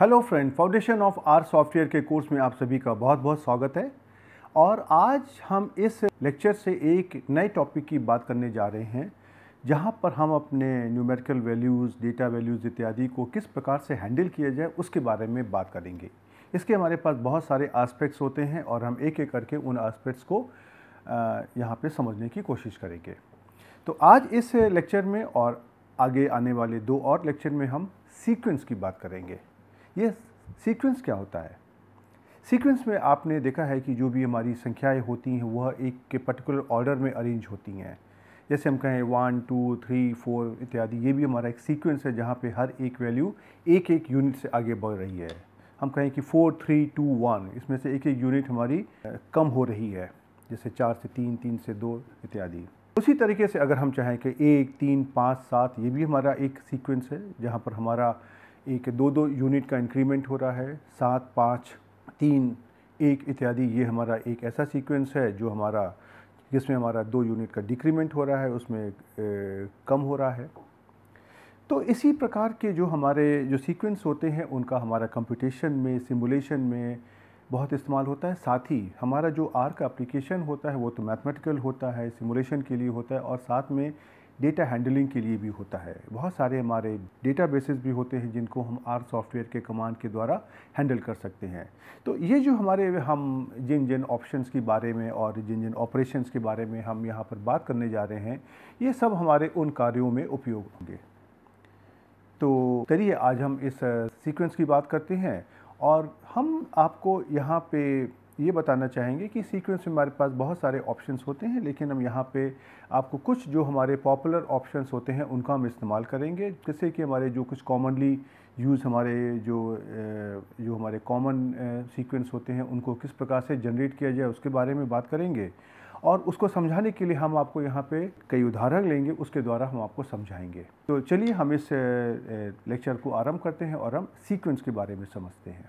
Hello friend foundation of R software के course में आप सभी का बहुत बहुत स्वागत है और आज हम इस लेक्चर से एक नए टॉपिक की बात करने जा रहे हैं जहाँ पर हम अपने न्यूमेरिकल वैल्यूज़ डेटा वैल्यूज़ इत्यादि को किस प्रकार से हैंडल किया जाए उसके बारे में बात करेंगे इसके हमारे पास बहुत सारे आस्पेक्ट्स होते हैं और हम एक एक करके उन आस्पेक्ट्स को यहाँ पर समझने की कोशिश करेंगे तो आज इस लेक्चर में और आगे आने वाले दो और लेक्चर में हम सीक्वेंस की बात करेंगे ये सीक्वेंस क्या होता है सीक्वेंस में आपने देखा है कि जो भी हमारी संख्याएं होती हैं वह एक के पर्टिकुलर ऑर्डर में अरेंज होती हैं जैसे हम कहें वन टू थ्री फोर इत्यादि ये भी हमारा एक सीक्वेंस है जहाँ पे हर एक वैल्यू एक एक यूनिट से आगे बढ़ रही है हम कहें कि फोर थ्री टू वन इसमें से एक एक यूनिट हमारी कम हो रही है जैसे चार से तीन तीन से दो इत्यादि उसी तरीके से अगर हम चाहें कि एक तीन पाँच सात ये भी हमारा एक सीक्वेंस है जहाँ पर हमारा एक दो दो यूनिट का इंक्रीमेंट हो रहा है सात पाँच तीन एक इत्यादि ये हमारा एक ऐसा सीक्वेंस है जो हमारा जिसमें हमारा दो यूनिट का डिक्रीमेंट हो रहा है उसमें ए, कम हो रहा है तो इसी प्रकार के जो हमारे जो सीक्वेंस होते हैं उनका हमारा कंप्यूटेशन में सिमुलेशन में बहुत इस्तेमाल होता है साथ ही हमारा जो आर का एप्लीकेशन होता है वो तो मैथमेटिकल होता है सिमुलेशन के लिए होता है और साथ में डेटा हैंडलिंग के लिए भी होता है बहुत सारे हमारे डेटा भी होते हैं जिनको हम आर सॉफ्टवेयर के कमांड के द्वारा हैंडल कर सकते हैं तो ये जो हमारे हम जिन जिन ऑप्शंस के बारे में और जिन जिन ऑपरेशंस के बारे में हम यहाँ पर बात करने जा रहे हैं ये सब हमारे उन कार्यों में उपयोग होंगे तो चलिए आज हम इस सीक्वेंस की बात करते हैं और हम आपको यहाँ पे ये बताना चाहेंगे कि सीक्वेंस में हमारे पास बहुत सारे ऑप्शंस होते हैं लेकिन हम यहाँ पे आपको कुछ जो हमारे पॉपुलर ऑप्शंस होते हैं उनका हम इस्तेमाल करेंगे जैसे कि हमारे जो कुछ कॉमनली यूज़ हमारे जो जो हमारे कॉमन सीक्वेंस होते हैं उनको किस प्रकार से जनरेट किया जाए उसके बारे में बात करेंगे और उसको समझाने के लिए हम आपको यहाँ पे कई उदाहरण लेंगे उसके द्वारा हम आपको समझाएंगे तो चलिए हम इस लेक्चर को आरंभ करते हैं और हम सीक्वेंस के बारे में समझते हैं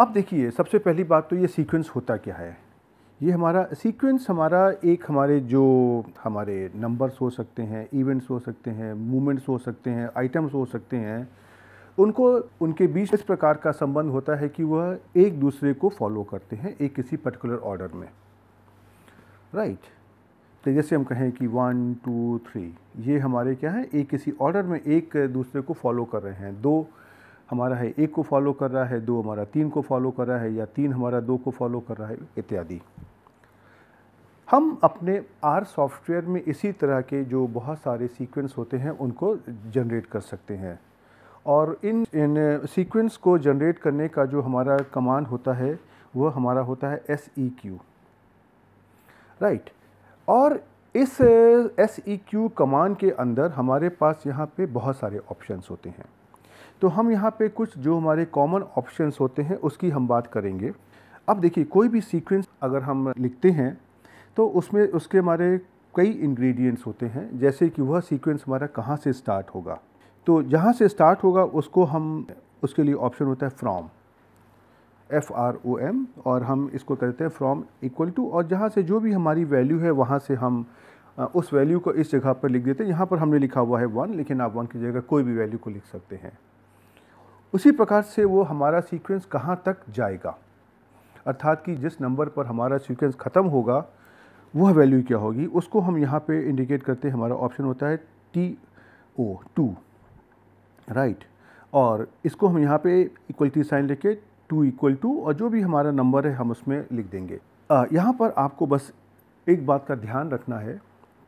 अब देखिए सबसे पहली बात तो ये सीक्वेंस होता क्या है ये हमारा सीक्वेंस हमारा एक हमारे जो हमारे नंबर्स हो सकते हैं इवेंट्स हो सकते हैं मूवमेंट्स हो सकते हैं आइटम्स हो सकते हैं उनको उनके बीच इस प्रकार का संबंध होता है कि वह एक दूसरे को फॉलो करते हैं एक किसी पर्टिकुलर ऑर्डर में राइट तो जैसे हम कहें कि वन टू थ्री ये हमारे क्या है एक किसी ऑर्डर में एक दूसरे को फॉलो कर रहे हैं दो हमारा है एक को फॉलो कर रहा है दो हमारा तीन को फॉलो कर रहा है या तीन हमारा दो को फॉलो कर रहा है इत्यादि हम अपने आर सॉफ्टवेयर में इसी तरह के जो बहुत सारे सीक्वेंस होते हैं उनको जनरेट कर सकते हैं और इन इन सीक्वेंस को जनरेट करने का जो हमारा कमांड होता है वह हमारा होता है एस ई क्यू राइट और इस एस ई क्यू कमांड के अंदर हमारे पास यहाँ पे बहुत सारे ऑप्शंस होते हैं तो हम यहाँ पे कुछ जो हमारे कॉमन ऑप्शंस होते हैं उसकी हम बात करेंगे अब देखिए कोई भी सीक्वेंस अगर हम लिखते हैं तो उसमें उसके हमारे कई इंग्रेडिएंट्स होते हैं जैसे कि वह सीक्वेंस हमारा कहाँ से स्टार्ट होगा तो जहाँ से स्टार्ट होगा उसको हम उसके लिए ऑप्शन होता है from F R O M और हम इसको कहते हैं फ्रॉम इक्वल टू और जहाँ से जो भी हमारी वैल्यू है वहाँ से हम उस वैल्यू को इस जगह पर लिख देते हैं यहाँ पर हमने लिखा हुआ है वन लेकिन आप वन की जगह कोई भी वैल्यू को लिख सकते हैं उसी प्रकार से वो हमारा सीक्वेंस कहाँ तक जाएगा अर्थात कि जिस नंबर पर हमारा सीक्वेंस ख़त्म होगा वह वैल्यू क्या होगी उसको हम यहाँ पे इंडिकेट करते हैं हमारा ऑप्शन होता है टी ओ टू राइट और इसको हम यहाँ पे इक्वलिटी साइन लेके टू इक्वल टू और जो भी हमारा नंबर है हम उसमें लिख देंगे यहाँ पर आपको बस एक बात का ध्यान रखना है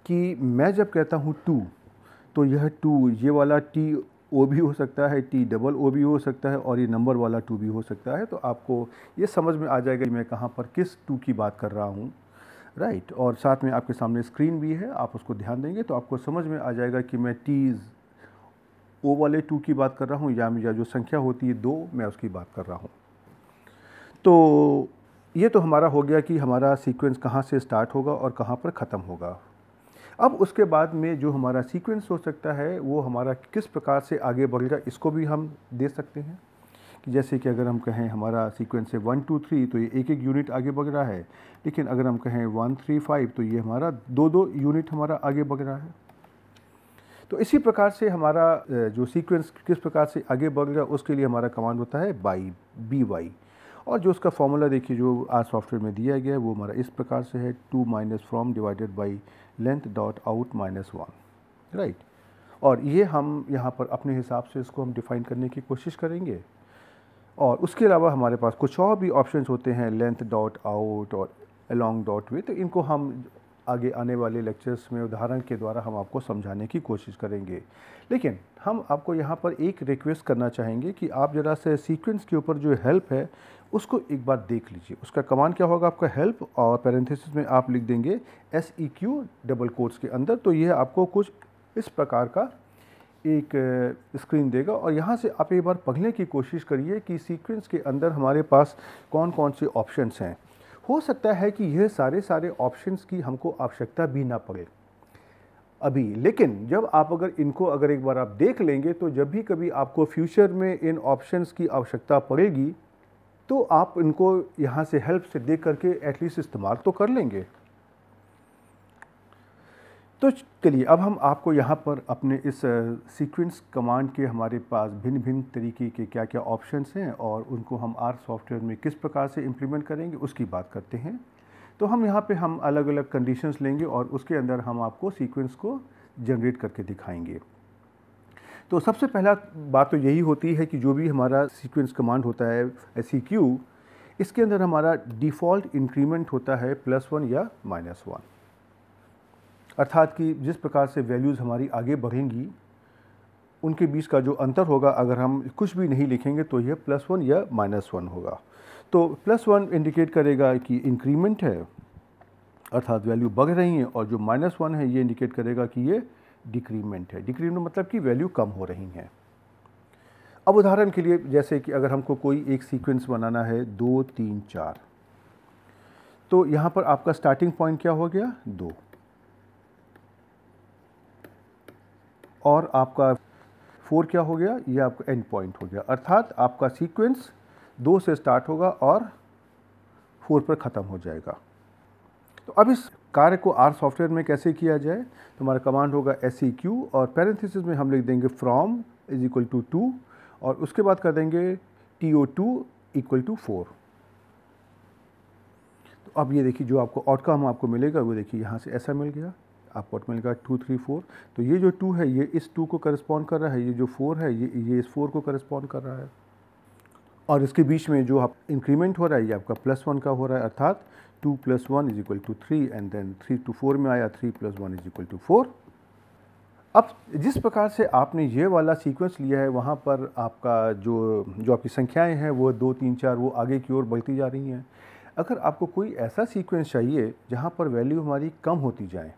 कि मैं जब कहता हूँ टू तो यह टू ये वाला टी ओ भी हो सकता है टी डबल ओ भी हो सकता है और ये नंबर वाला टू भी हो सकता है तो आपको ये समझ में आ जाएगा कि मैं कहाँ पर किस टू की बात कर रहा हूँ राइट और साथ में आपके सामने स्क्रीन भी है आप उसको ध्यान देंगे तो आपको समझ में आ जाएगा कि मैं टीज़ ओ वाले टू की बात कर रहा हूँ या या जो संख्या होती है दो मैं उसकी बात कर रहा हूँ तो ये तो हमारा हो गया कि हमारा सीक्वेंस कहाँ से स्टार्ट होगा और कहाँ पर ख़त्म होगा अब उसके बाद में जो हमारा सीक्वेंस हो सकता है वो हमारा किस प्रकार से आगे बढ़ेगा इसको भी हम दे सकते हैं कि जैसे कि अगर हम कहें हमारा सीक्वेंस है वन टू थ्री तो ये एक एक यूनिट आगे बढ़ रहा है लेकिन अगर हम कहें वन थ्री फाइव तो ये हमारा दो दो यूनिट हमारा आगे बढ़ रहा है तो इसी प्रकार से हमारा जो सीक्वेंस किस प्रकार से आगे बढ़ रहा है उसके लिए हमारा कमांड होता है बाई बी वाई और जो उसका फॉर्मूला देखिए जो आज सॉफ्टवेयर में दिया गया है वो हमारा इस प्रकार से है to minus from divided by length dot out minus one right और ये हम यहाँ पर अपने हिसाब से इसको हम डिफ़ाइन करने की कोशिश करेंगे और उसके अलावा हमारे पास कुछ और भी ऑप्शन होते हैं लेंथ डॉट आउट और अलॉन्ग डॉट वे तो इनको हम आगे आने वाले लेक्चर्स में उदाहरण के द्वारा हम आपको समझाने की कोशिश करेंगे लेकिन हम आपको यहाँ पर एक रिक्वेस्ट करना चाहेंगे कि आप ज़रा से सीक्वेंस के ऊपर जो हेल्प है उसको एक बार देख लीजिए उसका कमान क्या होगा आपका हेल्प और पैरेंथेसिस में आप लिख देंगे S E Q double course के अंदर तो यह आपको कुछ इस प्रकार का एक स्क्रीन देगा और यहाँ से आप एक बार पढ़ने की कोशिश करिए कि सीक्वेंस के अंदर हमारे पास कौन कौन से ऑप्शंस हैं हो सकता है कि यह सारे सारे ऑप्शंस की हमको आवश्यकता भी ना पड़े अभी लेकिन जब आप अगर इनको अगर एक बार आप देख लेंगे तो जब भी कभी आपको फ्यूचर में इन ऑप्शंस की आवश्यकता पड़ेगी तो आप इनको यहाँ से हेल्प से देख करके एटलीस्ट इस्तेमाल तो कर लेंगे तो चलिए अब हम आपको यहाँ पर अपने इस सीक्वेंस कमांड के हमारे पास भिन्न भिन्न तरीके के क्या क्या ऑप्शंस हैं और उनको हम आर सॉफ्टवेयर में किस प्रकार से इम्प्लीमेंट करेंगे उसकी बात करते हैं तो हम यहाँ पे हम अलग अलग कंडीशंस लेंगे और उसके अंदर हम आपको सीक्वेंस को जनरेट करके दिखाएंगे तो सबसे पहला बात तो यही होती है कि जो भी हमारा सीक्वेंस कमांड होता है एस e इसके अंदर हमारा डिफ़ॉल्ट इंक्रीमेंट होता है प्लस वन या माइनस वन अर्थात कि जिस प्रकार से वैल्यूज़ हमारी आगे बढ़ेंगी उनके बीच का जो अंतर होगा अगर हम कुछ भी नहीं लिखेंगे तो यह प्लस वन या माइनस वन होगा तो प्लस वन इंडिकेट करेगा कि इंक्रीमेंट है अर्थात वैल्यू बढ़ रही है और जो माइनस वन है ये इंडिकेट करेगा कि ये डिक्रीमेंट है डिक्रीमेंट मतलब कि वैल्यू कम हो रही हैं अब उदाहरण के लिए जैसे कि अगर हमको कोई एक सीक्वेंस बनाना है दो तीन चार तो यहाँ पर आपका स्टार्टिंग पॉइंट क्या हो गया दो और आपका फोर क्या हो गया ये आपका एंड पॉइंट हो गया अर्थात आपका सीक्वेंस दो से स्टार्ट होगा और फोर पर ख़त्म हो जाएगा तो अब इस कार्य को आर सॉफ्टवेयर में कैसे किया जाए तो हमारा कमांड होगा एस क्यू e और पैरेंथिस में हम लिख देंगे from is equal to two और उसके बाद कर देंगे T O to equal to four तो अब ये देखिए जो आपको आउटकम आपको मिलेगा वो देखिए यहाँ से ऐसा मिल गया आपको आउट मिलेगा टू थ्री फोर तो ये जो टू है ये इस टू को करस्पॉन्ड कर रहा है ये जो फोर है ये ये इस फोर को करस्पॉन्ड कर रहा है और इसके बीच में जो आप इंक्रीमेंट हो रहा है ये आपका प्लस वन का हो रहा है अर्थात 2 plus 1 is equal to 3 and then 3 to 4 में आया 3 plus one is equal to four अब जिस प्रकार से आपने ये वाला सीक्वेंस लिया है वहाँ पर आपका जो जो आपकी संख्याएं हैं वो दो तीन चार वो आगे की ओर बढ़ती जा रही हैं अगर आपको कोई ऐसा सीक्वेंस चाहिए जहाँ पर वैल्यू हमारी कम होती जाए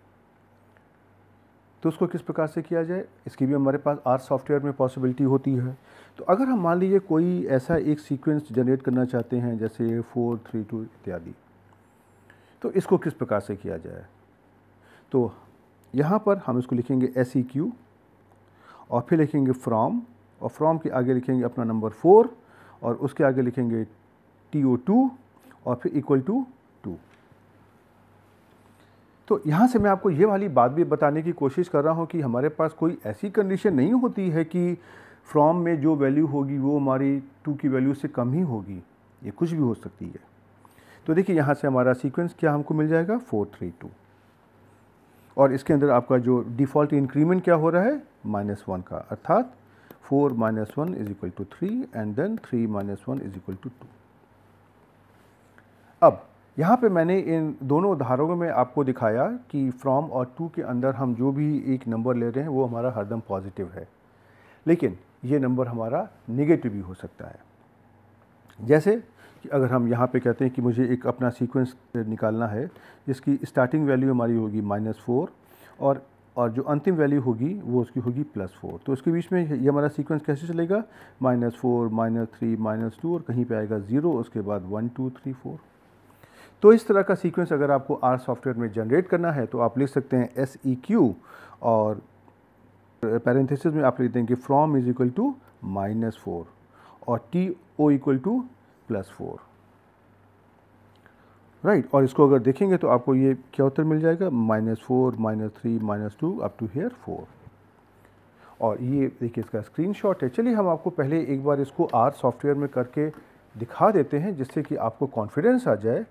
तो उसको किस प्रकार से किया जाए इसकी भी हमारे पास आर सॉफ्टवेयर में पॉसिबिलिटी होती है तो अगर हम मान लीजिए कोई ऐसा एक सीक्वेंस जनरेट करना चाहते हैं जैसे फोर थ्री टू इत्यादि तो इसको किस प्रकार से किया जाए तो यहाँ पर हम इसको लिखेंगे एस ई क्यू और फिर लिखेंगे फ्रॉम और फ्रॉम के आगे लिखेंगे अपना नंबर फोर और उसके आगे लिखेंगे टी ओ टू और फिर इक्वल टू टू तो यहाँ से मैं आपको ये वाली बात भी बताने की कोशिश कर रहा हूँ कि हमारे पास कोई ऐसी कंडीशन नहीं होती है कि फ्रॉम में जो वैल्यू होगी वो हमारी टू की वैल्यू से कम ही होगी ये कुछ भी हो सकती है तो देखिए यहाँ से हमारा सीक्वेंस क्या हमको मिल जाएगा फोर थ्री टू और इसके अंदर आपका जो डिफ़ॉल्ट इंक्रीमेंट क्या हो रहा है माइनस वन का अर्थात four minus one is equal to three and then three minus one is equal to two अब यहाँ पे मैंने इन दोनों उदाहरणों में आपको दिखाया कि फ्रॉम और टू के अंदर हम जो भी एक नंबर ले रहे हैं वो हमारा हरदम पॉजिटिव है लेकिन ये नंबर हमारा निगेटिव भी हो सकता है जैसे कि अगर हम यहाँ पे कहते हैं कि मुझे एक अपना सीक्वेंस निकालना है जिसकी स्टार्टिंग वैल्यू हमारी होगी माइनस फोर और और जो अंतिम वैल्यू होगी वो उसकी होगी प्लस फोर तो उसके बीच में ये हमारा सीक्वेंस कैसे चलेगा minus four minus three minus two और कहीं पे आएगा ज़ीरो उसके बाद वन टू थ्री फोर तो इस तरह का सीक्वेंस अगर आपको आर सॉफ्टवेयर में जनरेट करना है तो आप लिख सकते हैं एस ई क्यू और पैरेंथेसिस में आप लिख देंगे from is equal to minus four और T O equal to plus four right और इसको अगर देखेंगे तो आपको ये क्या उत्तर मिल जाएगा minus four minus three minus two up to here four और ये देखिए इसका स्क्रीनशॉट है चलिए हम आपको पहले एक बार इसको आर सॉफ्टवेयर में करके दिखा देते हैं जिससे कि आपको कॉन्फिडेंस आ जाए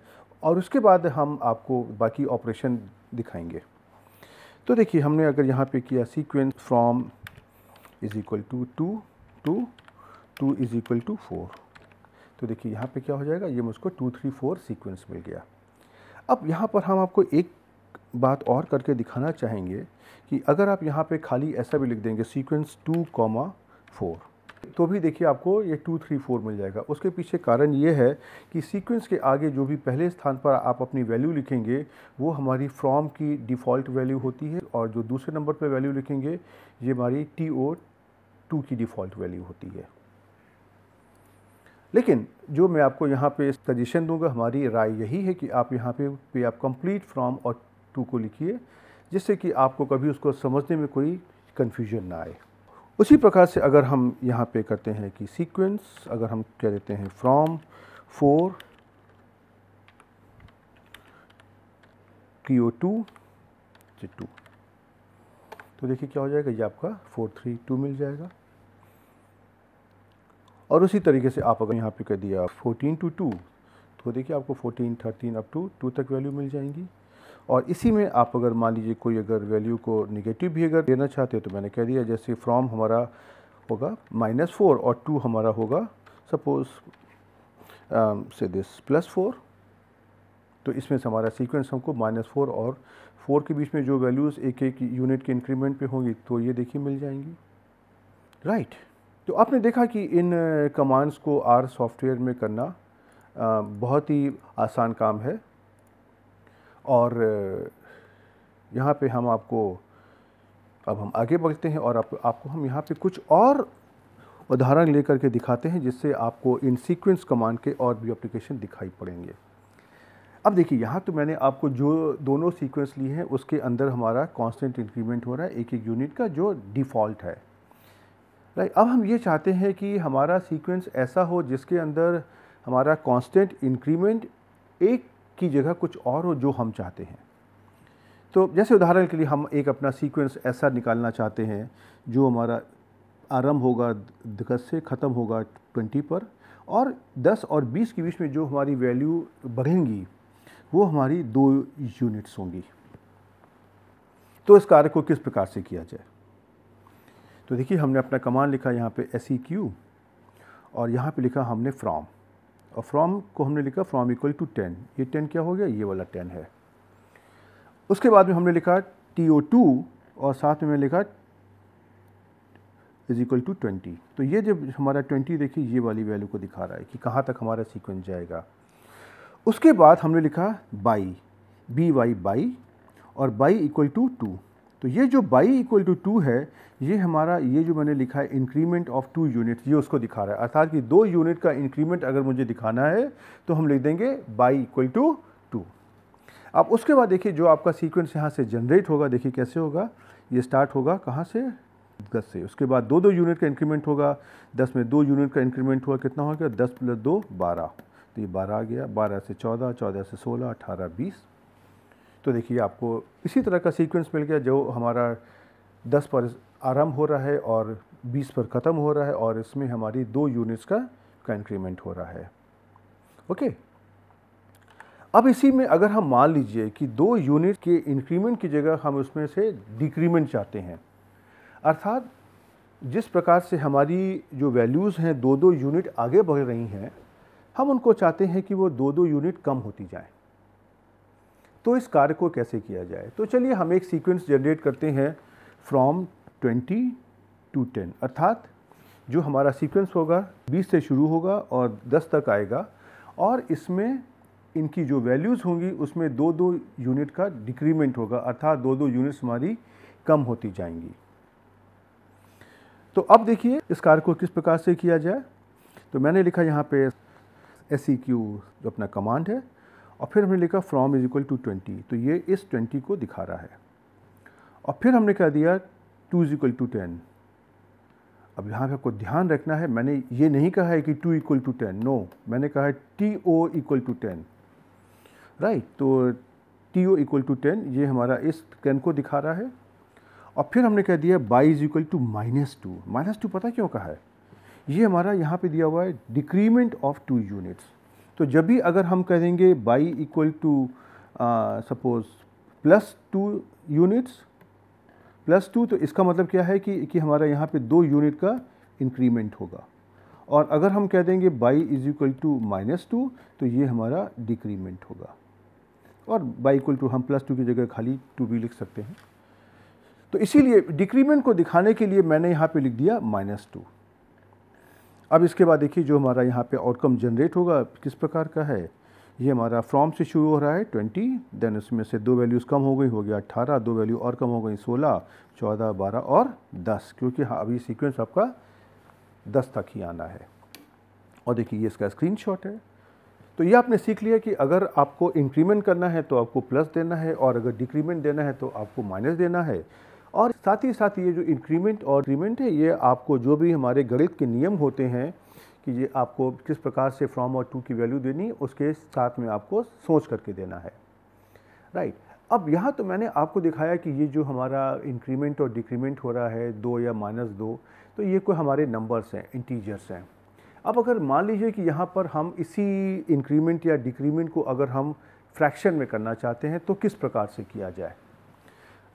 और उसके बाद हम आपको बाकी ऑपरेशन दिखाएंगे तो देखिए हमने अगर यहाँ पे किया sequence from is equal to two two to is equal to four तो देखिए यहाँ पे क्या हो जाएगा ये मुझको टू थ्री फोर सीक्वेंस मिल गया अब यहाँ पर हम आपको एक बात और करके दिखाना चाहेंगे कि अगर आप यहाँ पे खाली ऐसा भी लिख देंगे सीक्वेंस टू कॉमा फोर तो भी देखिए आपको ये टू थ्री फोर मिल जाएगा उसके पीछे कारण ये है कि सीक्वेंस के आगे जो भी पहले स्थान पर आप अपनी वैल्यू लिखेंगे वो हमारी फ्रॉम की डिफ़ॉल्ट वैल्यू होती है और जो दूसरे नंबर पर वैल्यू लिखेंगे ये हमारी टी ओ टू की डिफ़ॉल्ट वैल्यू होती है लेकिन जो मैं आपको यहाँ पे सजेशन दूंगा हमारी राय यही है कि आप यहाँ पे पे आप कंप्लीट फ्रॉम और टू को लिखिए जिससे कि आपको कभी उसको समझने में कोई कन्फ्यूजन ना आए उसी प्रकार से अगर हम यहाँ पे करते हैं कि सीक्वेंस अगर हम कह देते हैं from four O to two तो देखिए क्या हो जाएगा ये आपका फोर थ्री टू मिल जाएगा और उसी तरीके से आप अगर यहाँ पे कर दिया 14 टू टू तो देखिए आपको 14 थर्टीन अप टू टू तक वैल्यू मिल जाएंगी और इसी में आप अगर मान लीजिए कोई अगर वैल्यू को निगेटिव भी अगर देना चाहते हो तो मैंने कह दिया जैसे फ्रॉम हमारा होगा माइनस फोर और टू हमारा होगा सपोज से दिस प्लस फोर तो इसमें से हमारा सीक्वेंस हमको माइनस फोर और फोर के बीच में जो वैल्यूज़ एक एक यूनिट के इंक्रीमेंट पे होंगी तो ये देखिए मिल जाएंगी राइट right. तो आपने देखा कि इन कमांड्स को आर सॉफ्टवेयर में करना बहुत ही आसान काम है और यहाँ पे हम आपको अब हम आगे बढ़ते हैं और आप, आपको हम यहाँ पे कुछ और उदाहरण लेकर के दिखाते हैं जिससे आपको इन सीक्वेंस कमांड के और भी एप्लीकेशन दिखाई पड़ेंगे अब देखिए यहाँ तो मैंने आपको जो दोनों सीक्वेंस लिए हैं उसके अंदर हमारा कांस्टेंट इंक्रीमेंट हो रहा है एक एक यूनिट का जो डिफ़ॉल्ट है राइट अब हम ये चाहते हैं कि हमारा सीक्वेंस ऐसा हो जिसके अंदर हमारा कांस्टेंट इंक्रीमेंट एक की जगह कुछ और हो जो हम चाहते हैं तो जैसे उदाहरण के लिए हम एक अपना सीक्वेंस ऐसा निकालना चाहते हैं जो हमारा आरंभ होगा दस से ख़त्म होगा ट्वेंटी पर और दस और बीस के बीच में जो हमारी वैल्यू बढ़ेंगी वो हमारी दो यूनिट्स होंगी तो इस कार्य को किस प्रकार से किया जाए तो देखिए हमने अपना कमांड लिखा यहाँ पे एस क्यू e और यहाँ पे लिखा हमने फ्रॉम और फ्रॉम को हमने लिखा फ्रॉम इक्वल टू टेन ये टेन क्या हो गया ये वाला टेन है उसके बाद में हमने लिखा टी ओ टू और साथ में लिखा इज इक्वल टू ट्वेंटी तो ये जब हमारा ट्वेंटी देखिए ये वाली वैल्यू को दिखा रहा है कि कहाँ तक हमारा सीक्वेंस जाएगा उसके बाद हमने लिखा बाई बी वाई बाई और बाई इक्वल टू टू तो ये जो बाई इक्वल टू टू है ये हमारा ये जो मैंने लिखा है इंक्रीमेंट ऑफ टू यूनिट ये उसको दिखा रहा है अर्थात कि दो यूनिट का इंक्रीमेंट अगर मुझे दिखाना है तो हम लिख देंगे बाई इक्वल टू टू अब उसके बाद देखिए जो आपका सीक्वेंस यहाँ से जनरेट होगा देखिए कैसे होगा ये स्टार्ट होगा कहाँ से दस से उसके बाद दो दो यूनिट का इंक्रीमेंट होगा दस में दो यूनिट का इंक्रीमेंट हुआ कितना हो गया दस प्लस दो बारह तो ये बारह आ गया बारह से चौदह चौदह से सोलह अठारह बीस तो देखिए आपको इसी तरह का सीक्वेंस मिल गया जो हमारा दस पर आरम्भ हो रहा है और बीस पर ख़त्म हो रहा है और इसमें हमारी दो यूनिट्स का इंक्रीमेंट हो रहा है ओके अब इसी में अगर हम मान लीजिए कि दो यूनिट के इंक्रीमेंट की जगह हम उसमें से डिक्रीमेंट चाहते हैं अर्थात जिस प्रकार से हमारी जो वैल्यूज़ हैं दो दो यूनिट आगे बढ़ रही हैं हम उनको चाहते हैं कि वो दो दो यूनिट कम होती जाएँ तो इस कार्य को कैसे किया जाए तो चलिए हम एक सीक्वेंस जनरेट करते हैं फ्रॉम 20 टू 10 अर्थात जो हमारा सीक्वेंस होगा 20 से शुरू होगा और 10 तक आएगा और इसमें इनकी जो वैल्यूज़ होंगी उसमें दो दो यूनिट का डिक्रीमेंट होगा अर्थात दो दो यूनिट्स हमारी कम होती जाएंगी तो अब देखिए इस कार्य को किस प्रकार से किया जाए तो मैंने लिखा यहाँ पे एस e अपना कमांड है और फिर हमने लिखा from is equal to twenty तो ये इस ट्वेंटी को दिखा रहा है और फिर हमने कह दिया to is equal to ten अब यहाँ पे आपको ध्यान रखना है मैंने ये नहीं कहा है कि to equal to ten no मैंने कहा है T O equal to ten right तो T O equal to ten ये हमारा इस टेन को दिखा रहा है और फिर हमने कह दिया by is equal to minus two minus two पता क्यों कहा है ये हमारा यहाँ पे दिया हुआ है डिक्रीमेंट ऑफ टू यूनिट्स तो जब भी अगर हम करेंगे by equal to suppose plus two units plus two तो इसका मतलब क्या है कि कि हमारा यहाँ पे दो यूनिट का इंक्रीमेंट होगा और अगर हम कह देंगे by is equal to minus two तो ये हमारा डिक्रीमेंट होगा और बाई इक्वल टू हम प्लस टू की जगह खाली टू भी लिख सकते हैं तो इसीलिए डिक्रीमेंट को दिखाने के लिए मैंने यहाँ पे लिख दिया माइनस टू अब इसके बाद देखिए जो हमारा यहाँ पे आउटकम जनरेट होगा किस प्रकार का है ये हमारा फ्रॉम से शुरू हो रहा है ट्वेंटी देन इसमें से दो वैल्यूज़ कम हो गई हो गया अट्ठारह दो वैल्यू और कम हो गई सोलह चौदह बारह और दस क्योंकि हाँ अभी सीक्वेंस आपका दस तक ही आना है और देखिए ये इसका स्क्रीन है तो ये आपने सीख लिया कि अगर आपको इंक्रीमेंट करना है तो आपको प्लस देना है और अगर डिक्रीमेंट देना है तो आपको माइनस देना है और साथ ही साथ ये जो इंक्रीमेंट और इंक्रीमेंट है ये आपको जो भी हमारे गणित के नियम होते हैं कि ये आपको किस प्रकार से फ्रॉम और टू की वैल्यू देनी उसके साथ में आपको सोच करके देना है राइट अब यहाँ तो मैंने आपको दिखाया कि ये जो हमारा इंक्रीमेंट और डिक्रीमेंट हो रहा है दो या माइनस दो तो ये कोई हमारे नंबर्स हैं इंटीजर्स हैं अब अगर मान लीजिए कि यहाँ पर हम इसी इंक्रीमेंट या डिक्रीमेंट को अगर हम फ्रैक्शन में करना चाहते हैं तो किस प्रकार से किया जाए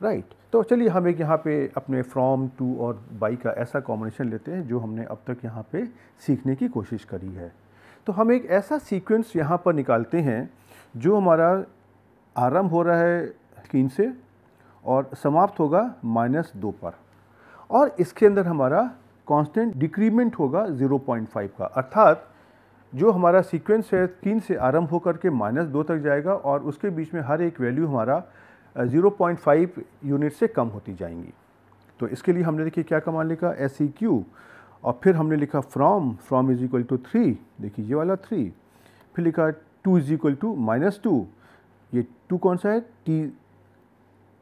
राइट right. तो चलिए हम एक यहाँ पे अपने फ्रॉम टू और बाई का ऐसा कॉम्बिनेशन लेते हैं जो हमने अब तक यहाँ पे सीखने की कोशिश करी है तो हम एक ऐसा सीक्वेंस यहाँ पर निकालते हैं जो हमारा आरंभ हो रहा है तीन से और समाप्त होगा माइनस दो पर और इसके अंदर हमारा कांस्टेंट डिक्रीमेंट होगा 0.5 का अर्थात जो हमारा सीक्वेंस है तीन से आरंभ होकर के माइनस दो तक जाएगा और उसके बीच में हर एक वैल्यू हमारा 0.5 यूनिट से कम होती जाएंगी तो इसके लिए हमने देखिए क्या कमान लिखा एस e और फिर हमने लिखा from from is equal to three देखिए ये वाला थ्री फिर लिखा to is equal to minus two ये टू कौन सा है टी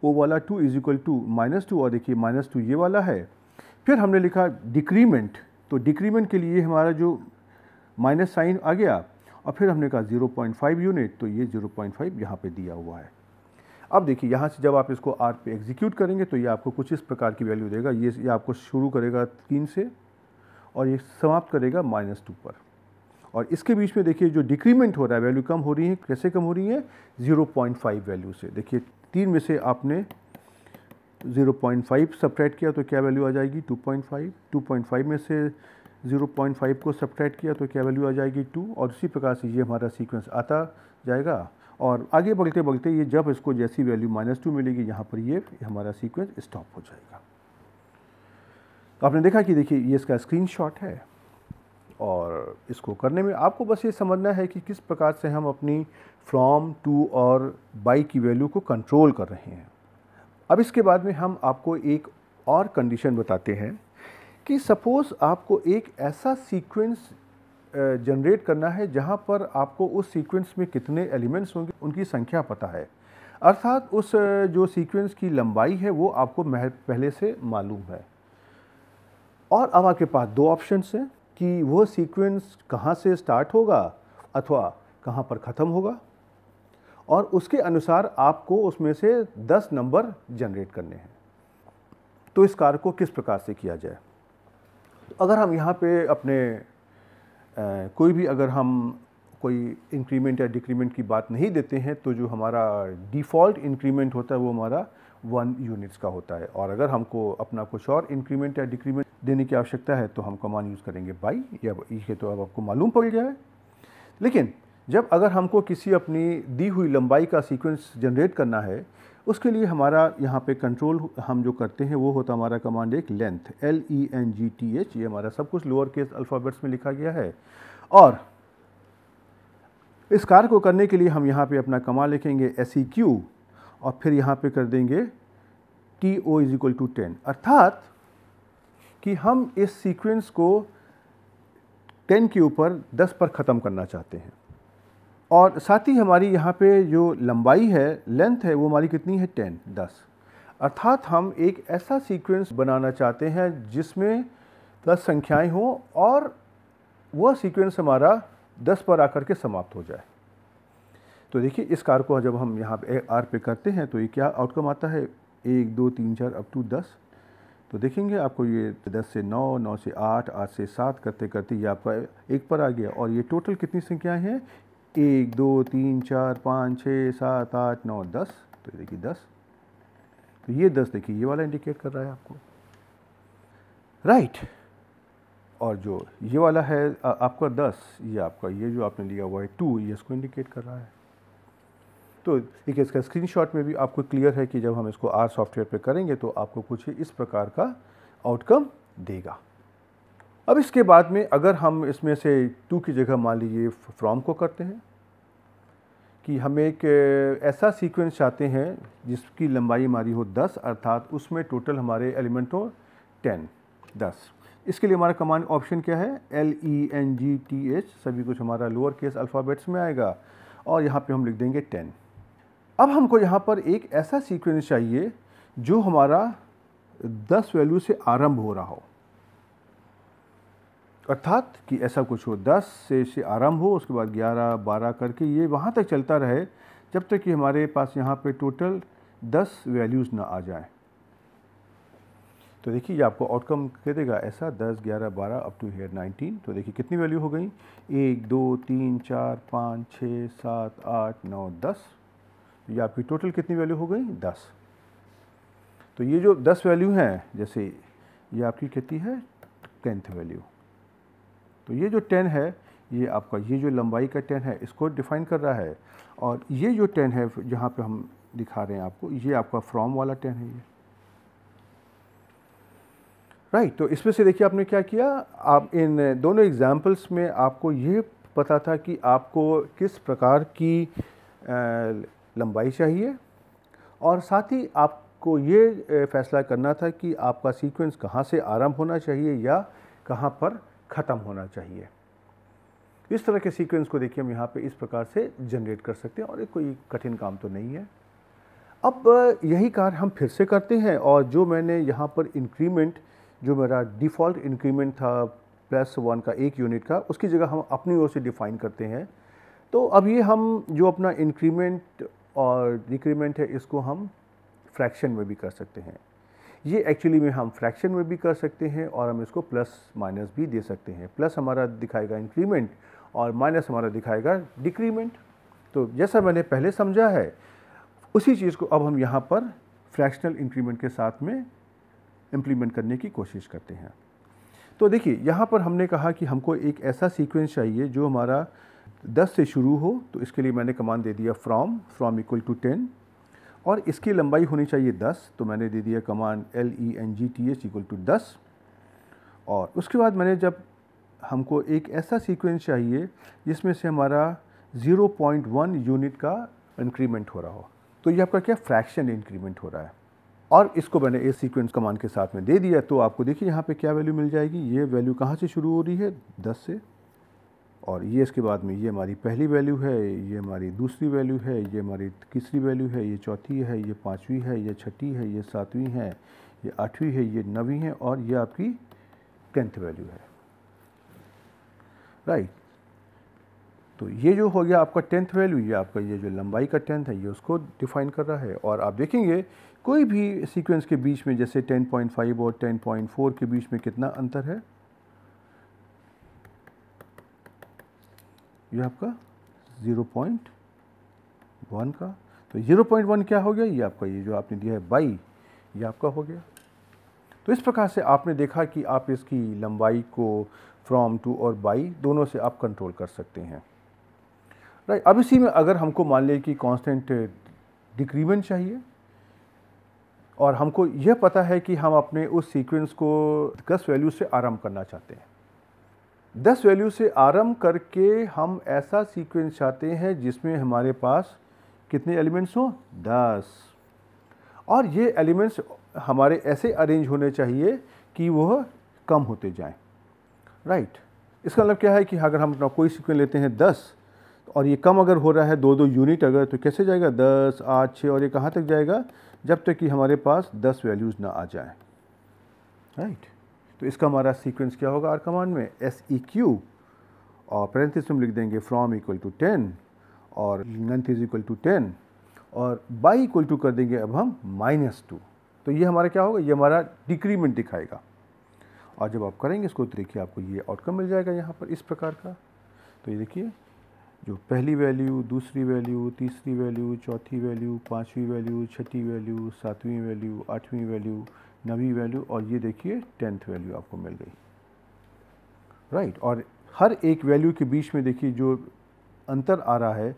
ओ वाला to is equal to minus two और देखिए माइनस टू ये वाला है फिर हमने लिखा डिक्रीमेंट तो डिक्रीमेंट के लिए हमारा जो माइनस साइन आ गया और फिर हमने कहा 0.5 यूनिट तो ये 0.5 पॉइंट यहाँ पर दिया हुआ है अब देखिए यहाँ से जब आप इसको आर पे एग्जीक्यूट करेंगे तो ये आपको कुछ इस प्रकार की वैल्यू देगा ये ये आपको शुरू करेगा तीन से और ये समाप्त करेगा माइनस टू पर और इसके बीच में देखिए जो डिक्रीमेंट हो रहा है वैल्यू कम हो रही है कैसे कम हो रही है फाइव वैल्यू से देखिए तीन में से आपने 0.5 पॉइंट सब्ट्रैक्ट किया तो क्या वैल्यू आ जाएगी 2.5 2.5 में से 0.5 को सब्ट्रैक्ट किया तो क्या वैल्यू आ जाएगी 2 और उसी प्रकार से ये हमारा सीक्वेंस आता जाएगा और आगे बढ़ते बढ़ते ये जब इसको जैसी वैल्यू माइनस टू मिलेगी यहाँ पर ये हमारा सीक्वेंस स्टॉप हो जाएगा तो आपने देखा कि देखिए ये इसका स्क्रीनशॉट है और इसको करने में आपको बस ये समझना है कि किस प्रकार से हम अपनी फ्रॉम टू और बाई की वैल्यू को कंट्रोल कर रहे हैं अब इसके बाद में हम आपको एक और कंडीशन बताते हैं कि सपोज़ आपको एक ऐसा सीक्वेंस जनरेट करना है जहाँ पर आपको उस सीक्वेंस में कितने एलिमेंट्स होंगे उनकी संख्या पता है अर्थात उस जो सीक्वेंस की लंबाई है वो आपको पहले से मालूम है और अब आपके पास दो ऑप्शंस हैं कि वह सीक्वेंस कहाँ से स्टार्ट होगा अथवा कहाँ पर ख़त्म होगा और उसके अनुसार आपको उसमें से 10 नंबर जनरेट करने हैं तो इस कार्य को किस प्रकार से किया जाए तो अगर हम यहाँ पे अपने कोई भी अगर हम कोई इंक्रीमेंट या डिक्रीमेंट की बात नहीं देते हैं तो जो हमारा डिफ़ॉल्ट इंक्रीमेंट होता है वो हमारा वन यूनिट्स का होता है और अगर हमको अपना कुछ और इंक्रीमेंट या डिक्रीमेंट देने की आवश्यकता है तो हम कमान यूज़ करेंगे बाई या ये तो अब आपको मालूम पड़ गया है लेकिन जब अगर हमको किसी अपनी दी हुई लंबाई का सीक्वेंस जनरेट करना है उसके लिए हमारा यहाँ पे कंट्रोल हम जो करते हैं वो होता हमारा कमांड एक length L E N G T H ये हमारा सब कुछ लोअर केस अल्फ़ाबेट्स में लिखा गया है और इस कार्य को करने के लिए हम यहाँ पे अपना कमा लिखेंगे एस ई क्यू और फिर यहाँ पे कर देंगे T O is equal to ten अर्थात कि हम इस सीक्वेंस को टेन के ऊपर दस पर ख़त्म करना चाहते हैं और साथ ही हमारी यहाँ पे जो लंबाई है लेंथ है वो हमारी कितनी है टेन दस अर्थात हम एक ऐसा सीक्वेंस बनाना चाहते हैं जिसमें दस संख्याएं हों और वह सीक्वेंस हमारा दस पर आकर के समाप्त हो जाए तो देखिए इस कार को जब हम यहाँ पे आर पे करते हैं तो ये क्या आउटकम आता है एक दो तीन चार अप टू दस तो देखेंगे आपको ये दस से नौ नौ से आठ आठ से सात करते करते ये आपका एक पर आ गया और ये टोटल कितनी संख्याएं हैं एक दो तीन चार पाँच छः सात आठ नौ दस तो ये देखिए दस तो ये दस देखिए ये वाला इंडिकेट कर रहा है आपको राइट right. और जो ये वाला है आ, आपका दस ये आपका ये जो आपने लिया हुआ है टू ये इसको इंडिकेट कर रहा है तो एक इसका स्क्रीनशॉट में भी आपको क्लियर है कि जब हम इसको आर सॉफ्टवेयर पे करेंगे तो आपको कुछ इस प्रकार का आउटकम देगा अब इसके बाद में अगर हम इसमें से टू की जगह मान लीजिए फ्रॉम को करते हैं कि हम एक ऐसा सीक्वेंस चाहते हैं जिसकी लंबाई हमारी हो 10 अर्थात उसमें टोटल हमारे एलिमेंट हो 10 10 इसके लिए हमारा कमांड ऑप्शन क्या है L E N G T H सभी कुछ हमारा लोअर केस अल्फ़ाबेट्स में आएगा और यहाँ पे हम लिख देंगे 10 अब हमको यहाँ पर एक ऐसा सीक्वेंस चाहिए जो हमारा 10 वैल्यू से आरंभ हो रहा हो अर्थात कि ऐसा कुछ हो दस से से आरंभ हो उसके बाद ग्यारह बारह करके ये वहाँ तक चलता रहे जब तक कि हमारे पास यहाँ पे टोटल दस वैल्यूज़ ना आ जाए तो देखिए ये आपको आउटकम कह देगा ऐसा दस ग्यारह बारह अप टू हेयर नाइनटीन तो देखिए कितनी वैल्यू हो गई एक दो तीन चार पाँच छः सात आठ नौ दस ये आपकी टोटल कितनी वैल्यू हो गई दस तो ये जो दस वैल्यू हैं जैसे ये आपकी कहती है टेंथ वैल्यू तो ये जो टेन है ये आपका ये जो लंबाई का टेन है इसको डिफ़ाइन कर रहा है और ये जो टेन है जहाँ पे हम दिखा रहे हैं आपको ये आपका फ्रॉम वाला टेन है ये राइट तो इसमें से देखिए आपने क्या किया आप इन दोनों एग्जाम्पल्स में आपको ये पता था कि आपको किस प्रकार की लंबाई चाहिए और साथ ही आपको ये फैसला करना था कि आपका सीक्वेंस कहाँ से आरंभ होना चाहिए या कहाँ पर ख़त्म होना चाहिए इस तरह के सीक्वेंस को देखिए हम यहाँ पे इस प्रकार से जनरेट कर सकते हैं और एक कोई कठिन काम तो नहीं है अब यही कार्य हम फिर से करते हैं और जो मैंने यहाँ पर इंक्रीमेंट जो मेरा डिफ़ॉल्ट इंक्रीमेंट था प्लस वन का एक यूनिट का उसकी जगह हम अपनी ओर से डिफ़ाइन करते हैं तो अब ये हम जो अपना इंक्रीमेंट और डिक्रीमेंट है इसको हम फ्रैक्शन में भी कर सकते हैं ये एक्चुअली में हम फ्रैक्शन में भी कर सकते हैं और हम इसको प्लस माइनस भी दे सकते हैं प्लस हमारा दिखाएगा इंक्रीमेंट और माइनस हमारा दिखाएगा डिक्रीमेंट तो जैसा मैंने पहले समझा है उसी चीज़ को अब हम यहाँ पर फ्रैक्शनल इंक्रीमेंट के साथ में इम्प्लीमेंट करने की कोशिश करते हैं तो देखिए यहाँ पर हमने कहा कि हमको एक ऐसा सीक्वेंस चाहिए जो हमारा 10 से शुरू हो तो इसके लिए मैंने कमांड दे दिया फ्रॉम फ्रॉम इक्वल टू और इसकी लंबाई होनी चाहिए 10 तो मैंने दे दिया command L E N G T H equal to दस और उसके बाद मैंने जब हमको एक ऐसा सीक्वेंस चाहिए जिसमें से हमारा 0.1 यूनिट का इंक्रीमेंट हो रहा हो तो ये आपका क्या फ्रैक्शन इंक्रीमेंट हो रहा है और इसको मैंने इस सीक्वेंस कमांड के साथ में दे दिया तो आपको देखिए यहाँ पे क्या वैल्यू मिल जाएगी ये वैल्यू कहाँ से शुरू हो रही है दस से और ये इसके बाद में ये हमारी पहली वैल्यू है ये हमारी दूसरी वैल्यू है ये हमारी तीसरी वैल्यू है ये चौथी है ये पाँचवीं है ये छठी है ये सातवीं है ये आठवीं है ये नवीं है और ये आपकी टेंथ वैल्यू है राइट तो ये जो हो गया आपका टेंथ वैल्यू ये आपका ये जो लंबाई का टेंथ है ये उसको डिफाइन कर रहा है और आप देखेंगे कोई भी सीक्वेंस के बीच में जैसे 10.5 और 10.4 के बीच में कितना अंतर है ये आपका 0.1 का तो 0.1 क्या हो गया ये आपका ये जो आपने दिया है बाई ये आपका हो गया तो इस प्रकार से आपने देखा कि आप इसकी लंबाई को फ्रॉम टू और बाई दोनों से आप कंट्रोल कर सकते हैं राइट अब इसी में अगर हमको मान लें कि कांस्टेंट डिक्रीमेंट चाहिए और हमको यह पता है कि हम अपने उस सीक्वेंस को कस वैल्यू से आराम करना चाहते हैं दस वैल्यू से आरंभ करके हम ऐसा सीक्वेंस चाहते हैं जिसमें हमारे पास कितने एलिमेंट्स हों दस और ये एलिमेंट्स हमारे ऐसे अरेंज होने चाहिए कि वह कम होते जाएं राइट right. इसका मतलब क्या है कि अगर हम अपना कोई सीक्वेंस लेते हैं दस और ये कम अगर हो रहा है दो दो यूनिट अगर तो कैसे जाएगा दस आठ छः और ये कहाँ तक जाएगा जब तक कि हमारे पास दस वैल्यूज़ ना आ जाए राइट right. तो इसका हमारा सीक्वेंस क्या होगा आर कमांड में एस ई क्यू और पैंतीस में लिख देंगे फ्रॉम इक्वल टू टेन और length is equal to ten और बाई इक्वल टू कर देंगे अब हम माइनस टू तो ये हमारा क्या होगा ये हमारा डिक्रीमेंट दिखाएगा और जब आप करेंगे इसको तो देखिए आपको ये आउटकम मिल जाएगा यहाँ पर इस प्रकार का तो ये देखिए जो पहली वैल्यू दूसरी वैल्यू तीसरी वैल्यू चौथी वैल्यू पाँचवीं वैल्यू छठी वैल्यू सातवीं वैल्यू आठवीं वैल्यू नवी वैल्यू और ये देखिए टेंथ वैल्यू आपको मिल गई राइट right, और हर एक वैल्यू के बीच में देखिए जो अंतर आ रहा है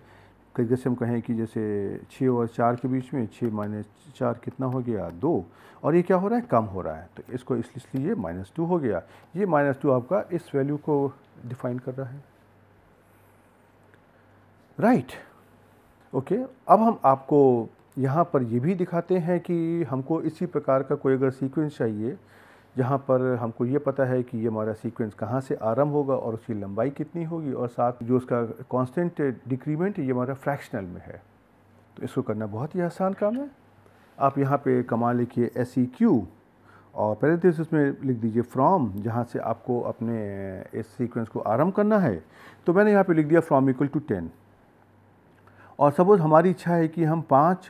कई जैसे हम कहें कि जैसे छः और चार के बीच में छः माइनस चार कितना हो गया दो और ये क्या हो रहा है कम हो रहा है तो इसको इसलिए ये माइनस टू हो गया ये माइनस टू आपका इस वैल्यू को डिफाइन कर रहा है राइट right. ओके okay, अब हम आपको यहाँ पर ये भी दिखाते हैं कि हमको इसी प्रकार का कोई अगर सीक्वेंस चाहिए जहाँ पर हमको ये पता है कि ये हमारा सीक्वेंस कहाँ से आरंभ होगा और उसकी लंबाई कितनी होगी और साथ जो उसका कांस्टेंट डिक्रीमेंट ये हमारा फ्रैक्शनल में है तो इसको करना बहुत ही आसान काम है आप यहाँ पे कमा लिखिए एस ई क्यू और पहले तो उसमें लिख दीजिए फ्रॉम जहाँ से आपको अपने इस सीक्वेंस को आरम्भ करना है तो मैंने यहाँ पर लिख दिया फ्राम इक्वल टू टेन और सपोज़ हमारी इच्छा है कि हम पाँच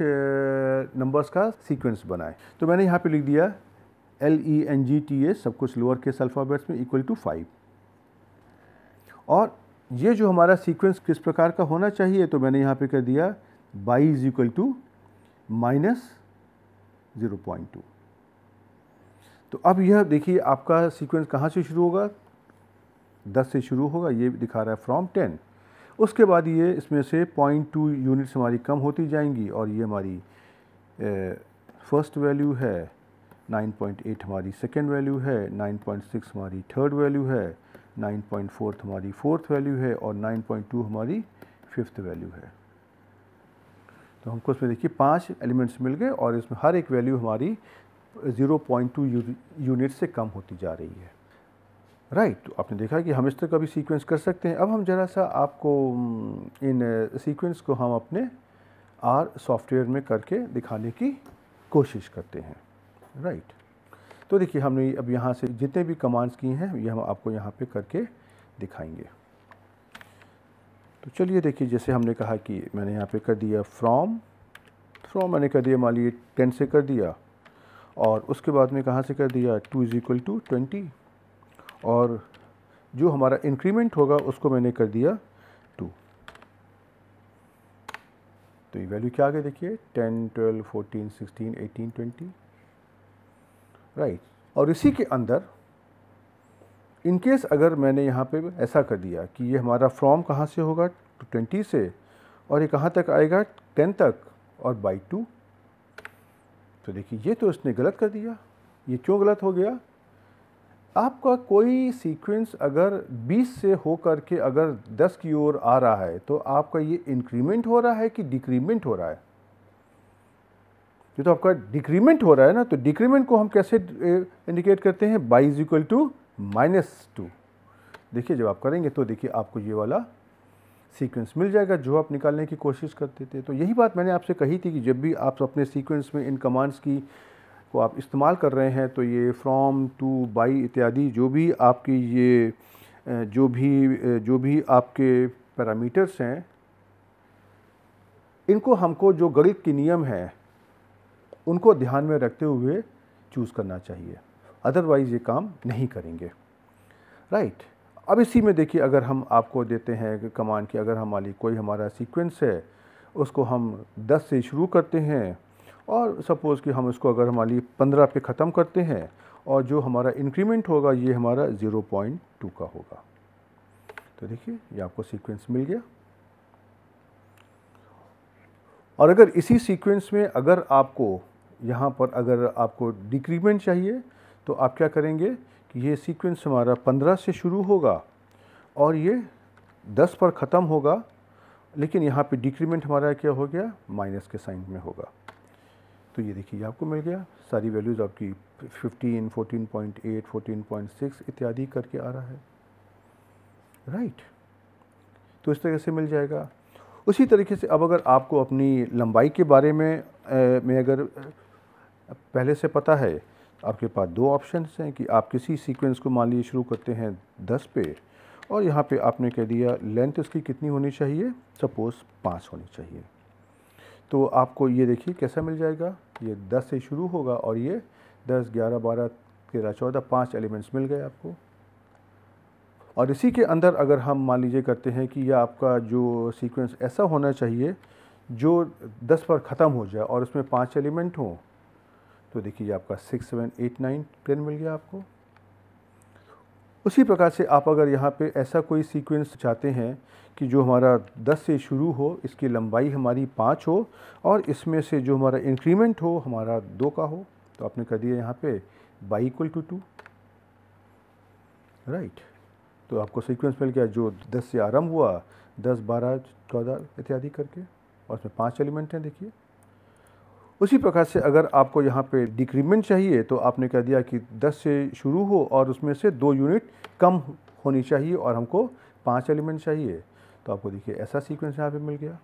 नंबर्स का सीक्वेंस बनाएं तो मैंने यहाँ पे लिख दिया L E N G T A सब कुछ लोअर केस अल्फ़ाबेट्स में इक्वल टू फाइव और ये जो हमारा सीक्वेंस किस प्रकार का होना चाहिए तो मैंने यहाँ पे कर दिया by is equal to minus zero point two तो अब यह देखिए आपका सीक्वेंस कहाँ से शुरू होगा दस से शुरू होगा ये दिखा रहा है फ्रॉम टेन उसके बाद ये इसमें से पॉइंट टू यूनिट्स हमारी कम होती जाएंगी और ये हमारी फर्स्ट वैल्यू है 9.8 हमारी सेकेंड वैल्यू है 9.6 हमारी थर्ड वैल्यू है 9.4 हमारी फोर्थ वैल्यू है और 9.2 हमारी फिफ्थ वैल्यू है तो हमको इसमें देखिए पांच एलिमेंट्स मिल गए और इसमें हर एक वैल्यू हमारी 0.2 यूनिट से कम होती जा रही है राइट right, तो आपने देखा कि हम इस तरह का भी सीक्वेंस कर सकते हैं अब हम ज़रा सा आपको इन सीक्वेंस को हम अपने आर सॉफ्टवेयर में करके दिखाने की कोशिश करते हैं राइट right. तो देखिए हमने अब यहाँ से जितने भी कमांड्स की हैं ये हम आपको यहाँ पे करके दिखाएंगे तो चलिए देखिए जैसे हमने कहा कि मैंने यहाँ पे कर दिया फ्रॉम फ्रॉम मैंने कर दिया मान लीजिए टेन से कर दिया और उसके बाद में कहाँ से कर दिया to is equal to twenty और जो हमारा इंक्रीमेंट होगा उसको मैंने कर दिया टू तो ये वैल्यू क्या आ गया देखिए ten twelve fourteen sixteen eighteen twenty right और इसी के अंदर इन केस अगर मैंने यहाँ पे ऐसा कर दिया कि ये हमारा फ्रॉम कहाँ से होगा टू ट्वेंटी से और ये कहाँ तक आएगा टेन तक और बाई टू तो देखिए ये तो इसने गलत कर दिया ये क्यों गलत हो गया आपका कोई सीक्वेंस अगर 20 से हो कर के अगर 10 की ओर आ रहा है तो आपका ये इंक्रीमेंट हो रहा है कि डिक्रीमेंट हो रहा है ये तो आपका डिक्रीमेंट हो रहा है ना तो डिक्रीमेंट को हम कैसे इंडिकेट करते हैं by is equal to minus two देखिए जब आप करेंगे तो देखिए आपको ये वाला सीक्वेंस मिल जाएगा जो आप निकालने की कोशिश करते थे तो यही बात मैंने आपसे कही थी कि जब भी आप अपने सीक्वेंस में इन कमांड्स की को आप इस्तेमाल कर रहे हैं तो ये फ्रॉम टू बाई इत्यादि जो भी आपकी ये जो भी जो भी आपके पैरामीटर्स हैं इनको हमको जो गणित के नियम हैं उनको ध्यान में रखते हुए चूज़ करना चाहिए अदरवाइज़ ये काम नहीं करेंगे राइट right. अब इसी में देखिए अगर हम आपको देते हैं कमांड कि अगर हमारी कोई हमारा सीक्वेंस है उसको हम 10 से शुरू करते हैं और सपोज़ कि हम इसको अगर हमारी पंद्रह पे ख़त्म करते हैं और जो हमारा इंक्रीमेंट होगा ये हमारा ज़ीरो पॉइंट टू का होगा तो देखिए ये आपको सीक्वेंस मिल गया और अगर इसी सीक्वेंस में अगर आपको यहाँ पर अगर आपको डिक्रीमेंट चाहिए तो आप क्या करेंगे कि ये सीक्वेंस हमारा पंद्रह से शुरू होगा और ये दस पर ख़त्म होगा लेकिन यहाँ पे डिक्रीमेंट हमारा क्या हो गया माइनस के साइन में होगा तो ये देखिए आपको मिल गया सारी वैल्यूज़ आपकी 15, 14.8, 14.6 इत्यादि करके आ रहा है राइट right. तो इस तरह से मिल जाएगा उसी तरीके से अब अगर आपको अपनी लंबाई के बारे में ए, में अगर पहले से पता है आपके पास दो ऑप्शन हैं कि आप किसी सीक्वेंस को मान लीजिए शुरू करते हैं दस पे और यहाँ पे आपने कह दिया लेंथ इसकी कितनी होनी चाहिए सपोज़ पाँच होनी चाहिए तो आपको ये देखिए कैसा मिल जाएगा ये दस से शुरू होगा और ये दस ग्यारह बारह तेरह चौदह पाँच एलिमेंट्स मिल गए आपको और इसी के अंदर अगर हम मान लीजिए करते हैं कि यह आपका जो सीक्वेंस ऐसा होना चाहिए जो दस पर ख़त्म हो जाए और उसमें पाँच एलिमेंट हों तो देखिए आपका six seven eight nine ten मिल गया आपको उसी प्रकार से आप अगर यहाँ पे ऐसा कोई सीक्वेंस चाहते हैं कि जो हमारा 10 से शुरू हो इसकी लंबाई हमारी पाँच हो और इसमें से जो हमारा इंक्रीमेंट हो हमारा दो का हो तो आपने कर दिया यहाँ पे by equal to two right तो आपको सीक्वेंस मिल गया जो 10 से आरंभ हुआ 10, 12, 14 इत्यादि करके और उसमें पाँच एलिमेंट हैं देखिए उसी प्रकार से अगर आपको यहाँ पे डिक्रीमेंट चाहिए तो आपने कह दिया कि 10 से शुरू हो और उसमें से दो यूनिट कम होनी चाहिए और हमको पांच एलिमेंट चाहिए तो आपको देखिए ऐसा सीक्वेंस यहाँ पे मिल गया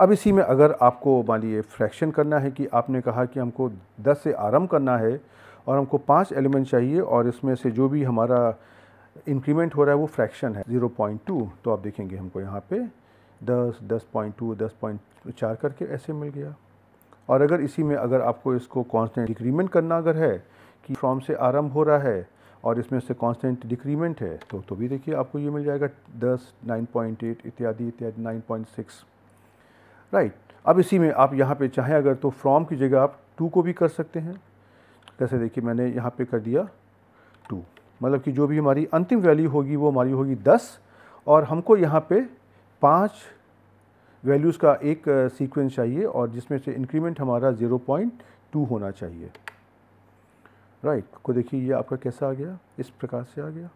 अब इसी में अगर आपको मान लीजिए फ्रैक्शन करना है कि आपने कहा कि हमको 10 से आरम्भ करना है और हमको पाँच एलिमेंट चाहिए और इसमें से जो भी हमारा इंक्रीमेंट हो रहा है वो फ्रैक्शन है ज़ीरो तो आप देखेंगे हमको यहाँ पॉइंट टू दस पॉइंट विचार करके ऐसे मिल गया और अगर इसी में अगर आपको इसको कांस्टेंट डिक्रीमेंट करना अगर है कि फ्रॉम से आरंभ हो रहा है और इसमें से कांस्टेंट डिक्रीमेंट है तो तो भी देखिए आपको ये मिल जाएगा दस नाइन पॉइंट एट इत्यादि इत्यादि नाइन पॉइंट सिक्स राइट अब इसी में आप यहाँ पे चाहें अगर तो फ्रॉम की जगह आप टू को भी कर सकते हैं जैसे देखिए मैंने यहाँ पे कर दिया टू मतलब कि जो भी हमारी अंतिम वैल्यू होगी वो हमारी होगी दस और हमको यहाँ पे पाँच वैल्यूज़ का एक सीक्वेंस चाहिए और जिसमें से इंक्रीमेंट हमारा 0.2 होना चाहिए राइट right, को देखिए ये आपका कैसा आ गया इस प्रकार से आ गया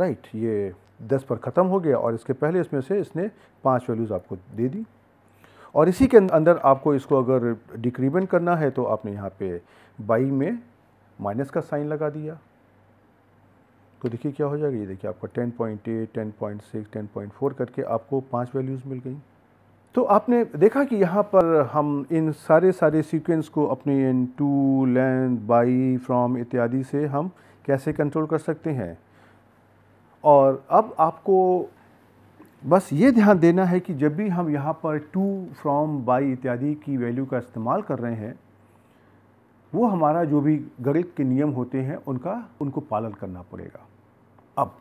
राइट right, ये 10 पर ख़त्म हो गया और इसके पहले इसमें से इसने पांच वैल्यूज़ आपको दे दी और इसी के अंदर आपको इसको अगर डिक्रीमेंट करना है तो आपने यहाँ पे बाई में माइनस का साइन लगा दिया तो देखिए क्या हो जाएगा ये देखिए आपका 10.8, 10.6, 10.4 करके आपको पांच वैल्यूज़ मिल गई तो आपने देखा कि यहाँ पर हम इन सारे सारे सीक्वेंस को अपने इन टू लेंथ बाई फ्रॉम इत्यादि से हम कैसे कंट्रोल कर सकते हैं और अब आपको बस ये ध्यान देना है कि जब भी हम यहाँ पर टू फ्रॉम बाई इत्यादि की वैल्यू का इस्तेमाल कर रहे हैं वो हमारा जो भी गणित के नियम होते हैं उनका उनको पालन करना पड़ेगा अब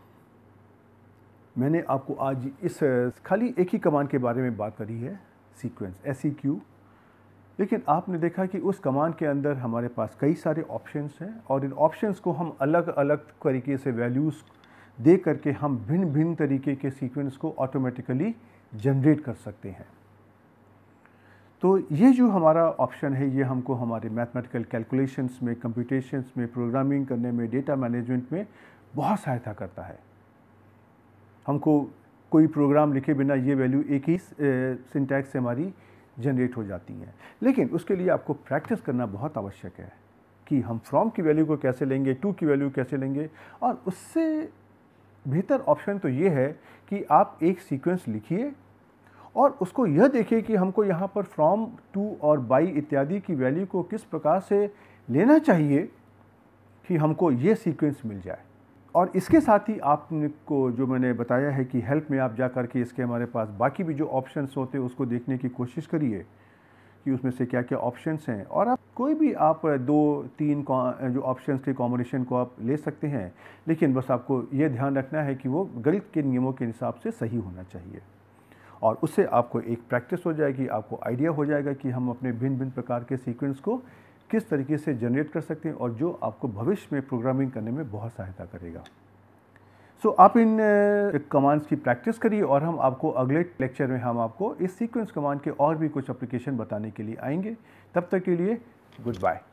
मैंने आपको आज इस खाली एक ही कमान के बारे में बात करी है सीक्वेंस एस e लेकिन आपने देखा कि उस कमान के अंदर हमारे पास कई सारे ऑप्शंस हैं और इन ऑप्शंस को हम अलग अलग तरीके से वैल्यूज़ दे करके हम भिन्न भिन्न तरीके के सीक्वेंस को ऑटोमेटिकली जनरेट कर सकते हैं तो ये जो हमारा ऑप्शन है ये हमको हमारे मैथमेटिकल कैलकुलेशंस में कंप्यूटेशंस में प्रोग्रामिंग करने में डेटा मैनेजमेंट में बहुत सहायता करता है हमको कोई प्रोग्राम लिखे बिना ये वैल्यू एक ही सिंटैक्स से हमारी जनरेट हो जाती हैं लेकिन उसके लिए आपको प्रैक्टिस करना बहुत आवश्यक है कि हम फ्रॉम की वैल्यू को कैसे लेंगे टू की वैल्यू कैसे लेंगे और उससे बेहतर ऑप्शन तो ये है कि आप एक सीक्वेंस लिखिए और उसको यह देखिए कि हमको यहाँ पर फ्रॉम टू और बाई इत्यादि की वैल्यू को किस प्रकार से लेना चाहिए कि हमको ये सीक्वेंस मिल जाए और इसके साथ ही आपको जो मैंने बताया है कि हेल्प में आप जा कर के इसके हमारे पास बाकी भी जो ऑप्शंस होते हैं उसको देखने की कोशिश करिए कि उसमें से क्या क्या ऑप्शंस हैं और आप कोई भी आप दो तीन जो ऑप्शंस के कॉम्बिनेशन को आप ले सकते हैं लेकिन बस आपको ये ध्यान रखना है कि वो गणित के नियमों के हिसाब से सही होना चाहिए और उससे आपको एक प्रैक्टिस हो जाएगी आपको आइडिया हो जाएगा कि हम अपने भिन्न भिन्न प्रकार के सीक्वेंस को किस तरीके से जनरेट कर सकते हैं और जो आपको भविष्य में प्रोग्रामिंग करने में बहुत सहायता करेगा सो so, आप इन कमांड्स की प्रैक्टिस करिए और हम आपको अगले लेक्चर में हम आपको इस सीक्वेंस कमांड के और भी कुछ एप्लीकेशन बताने के लिए आएंगे तब तक के लिए गुड बाय